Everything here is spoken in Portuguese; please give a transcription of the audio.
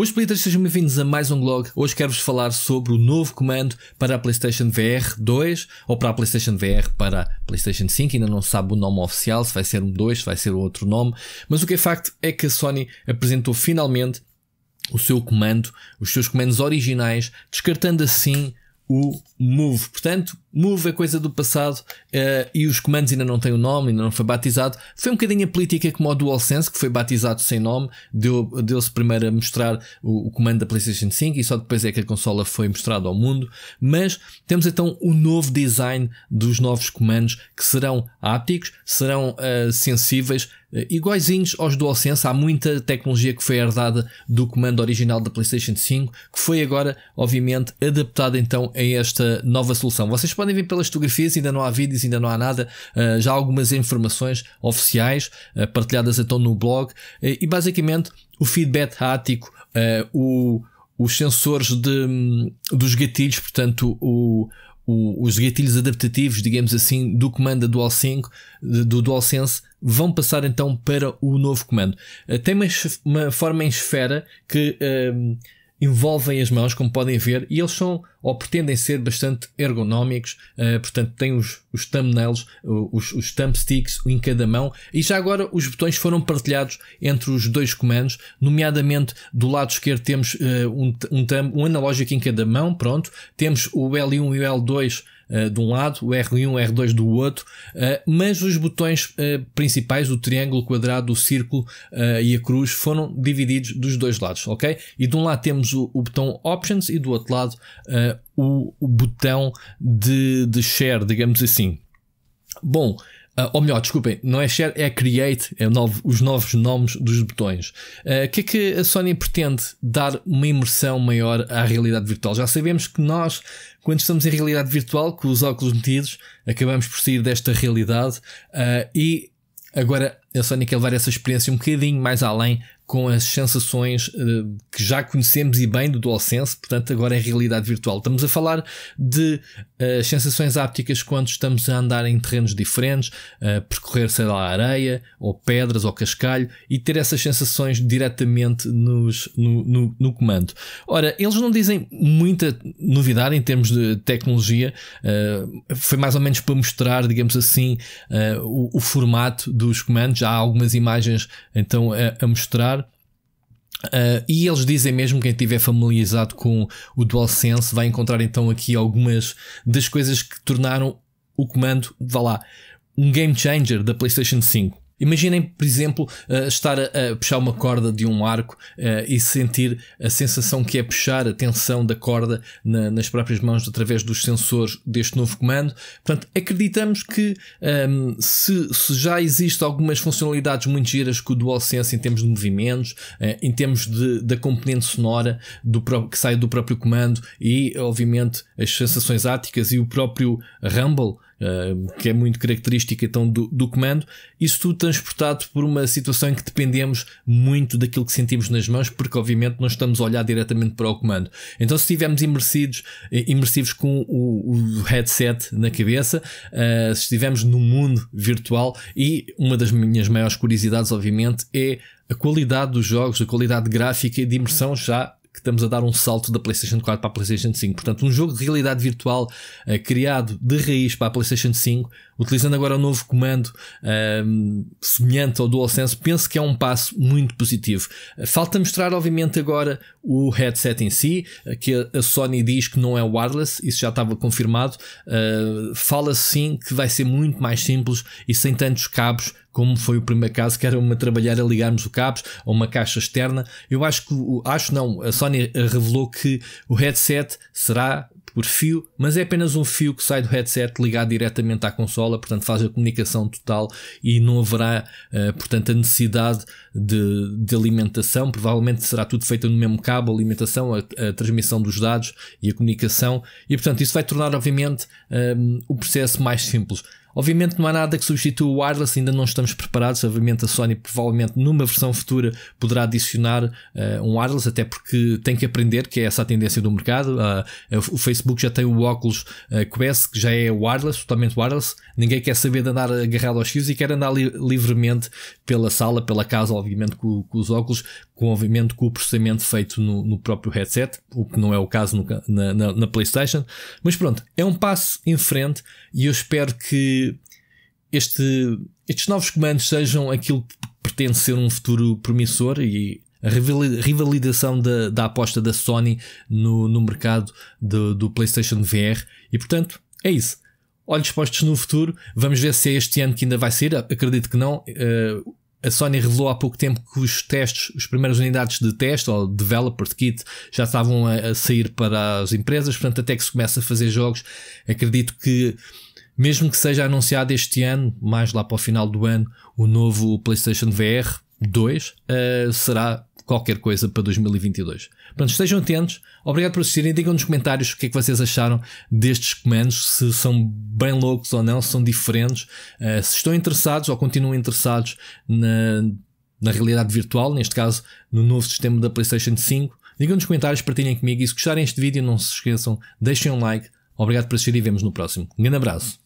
Boas pelitas, sejam bem-vindos a mais um blog. Hoje quero-vos falar sobre o novo comando para a PlayStation VR 2 ou para a PlayStation VR para a PlayStation 5. Ainda não sabe o nome oficial, se vai ser um 2, se vai ser outro nome. Mas o que é facto é que a Sony apresentou finalmente o seu comando, os seus comandos originais, descartando assim o Move. Portanto, Move é coisa do passado uh, e os comandos ainda não têm o nome, ainda não foi batizado. Foi um bocadinho a política como o DualSense, que foi batizado sem nome, deu-se deu primeiro a mostrar o, o, comando da PlayStation 5 e só depois é que a consola foi mostrada ao mundo. Mas temos então o novo design dos novos comandos que serão ápticos, serão uh, sensíveis, uh, iguaizinhos aos DualSense. Há muita tecnologia que foi herdada do comando original da PlayStation 5, que foi agora, obviamente, adaptada então a esta nova solução. Vocês podem ver pelas fotografias, ainda não há vídeos, ainda não há nada, uh, já há algumas informações oficiais uh, partilhadas então no blog eh, e basicamente o feedback ático, o, os sensores de, hum, dos gatilhos, portanto o, o, os gatilhos adaptativos, digamos assim, do comando Dual 5, do DualSense, vão passar então para o novo comando. tem uma, uma forma em esfera que hum, envolvem as mãos, como podem ver, e eles são ou pretendem ser bastante ergonómicos, uh, portanto têm os, os thumbnails, os, os thumbsticks em cada mão, e já agora os botões foram partilhados entre os dois comandos, nomeadamente do lado esquerdo temos uh, um, um, thumb, um analógico em cada mão, pronto, temos o L1 e o L2 eh, de um lado, o R1, R2 do outro, uh, mas os botões eh, principais, o triângulo, o quadrado, o círculo e a cruz, foram divididos dos dois lados, ok? E de um lado temos o, o botão Options e do outro lado o, o, botão de, de share, digamos assim. Bom, Uh, ou melhor, desculpem, não é share, é create, é novo, os novos nomes dos botões. Ah, o uh, que é que a Sony pretende dar uma imersão maior à realidade virtual? Já sabemos que nós, quando estamos em realidade virtual, com os óculos metidos, acabamos por sair desta realidade uh, e agora a Sony quer levar essa experiência um bocadinho mais além com as sensações uh, que já conhecemos e bem do DualSense, portanto agora em é realidade virtual. Estamos a falar de uh, sensações ápticas quando estamos a andar em terrenos diferentes, uh, percorrer, sei lá, areia, ou pedras, ou cascalho, e ter essas sensações diretamente nos, no, no, no comando. Ora, eles não dizem muita novidade em termos de tecnologia, foi mais ou menos para mostrar, digamos assim, o, o, formato dos comandos, já há algumas imagens então a, a mostrar, Uh, e eles dizem mesmo, quem estiver familiarizado com o DualSense vai encontrar então aqui algumas das coisas que tornaram o comando, vá lá, um game changer da PlayStation 5. Imaginem, por exemplo, eh, estar a puxar uma corda de um arco eh, e sentir a sensação que é puxar a tensão da corda nas próprias mãos através dos sensores deste novo comando. Portanto, acreditamos que ehm, se, já existem algumas funcionalidades muito giras com o DualSense em termos de movimentos, eh, em termos de, da componente sonora do, que sai do próprio comando e, obviamente, as sensações áticas e o próprio Rumble ah, que é muito característica então do, do comando, isso tudo transportado por uma situação em que dependemos muito daquilo que sentimos nas mãos, porque obviamente não estamos a olhar diretamente para o comando. Então se estivermos imersidos, imersivos com o, o headset na cabeça, uh, se estivermos num mundo virtual e uma das minhas maiores curiosidades obviamente é a qualidade dos jogos, a qualidade gráfica e de imersão já que estamos a dar um salto da PlayStation 4 para a PlayStation 5. Portanto, um jogo de realidade virtual uh, criado de raiz para a PlayStation 5, utilizando agora o um novo comando um, ehm, semelhante ao DualSense, penso que é um passo muito positivo. Eh, falta mostrar, obviamente, agora o headset em si, eh, que a Sony diz que não é wireless, isso já estava confirmado. Uh, Fala-se sim que vai ser muito mais simples e sem tantos cabos como foi o primeiro caso, que era uma trabalhar a ligarmos o cabos a uma caixa externa. Eu acho que, acho não, a Sony revelou que o headset será por fio, mas é apenas um fio que sai do headset ligado diretamente à consola, portanto faz a comunicação total e não haverá, uh, portanto, a necessidade de, de, alimentação. Provavelmente será tudo feito no mesmo cabo, a alimentação, a, a transmissão dos dados e a comunicação, e portanto isso vai tornar, obviamente, um, ehm, o processo mais simples. Obviamente não há nada que substitua o wireless, ainda não estamos preparados. Obviamente a Sony provavelmente numa versão futura poderá adicionar uh, um wireless, até porque tem que aprender que é essa a tendência do mercado. Uh, o Facebook Facebook já tem o óculos eh, Quest, que já é wireless, totalmente wireless. Ninguém quer saber de andar agarrado aos fios e quer andar li livremente pela sala, pela casa, obviamente com, com, os óculos, com, obviamente com o processamento feito no, no próprio headset, o que não é o caso no, na, na, na PlayStation. Mas pronto, é um passo em frente e eu espero que este, estes novos comandos sejam aquilo que pretende ser um futuro promissor e a revalidação da, da aposta da Sony no, no mercado do, do PlayStation VR. E portanto, é isso. Olhos postos no futuro, vamos ver se é este ano que ainda vai ser. Acredito que não. Uh, a Sony revelou há pouco tempo que os testes, as primeiras unidades de teste ou developer kit já estavam a, a, sair para as empresas, portanto, até que se começa a fazer jogos, acredito que, mesmo que seja anunciado este ano, mais lá para o final do ano, o novo PlayStation VR 2, uh, será qualquer coisa para 2022. Portanto, estejam atentos. Obrigado por assistirem. Digam nos comentários o que é que vocês acharam destes comandos, se são bem loucos ou não, se são diferentes, uh, se estão interessados ou continuam interessados na, na realidade virtual, neste caso no novo sistema da PlayStation 5. Digam nos comentários, partilhem comigo e se gostarem deste vídeo, não se esqueçam, deixem um like. Obrigado por assistir e vemos no próximo. Um grande abraço.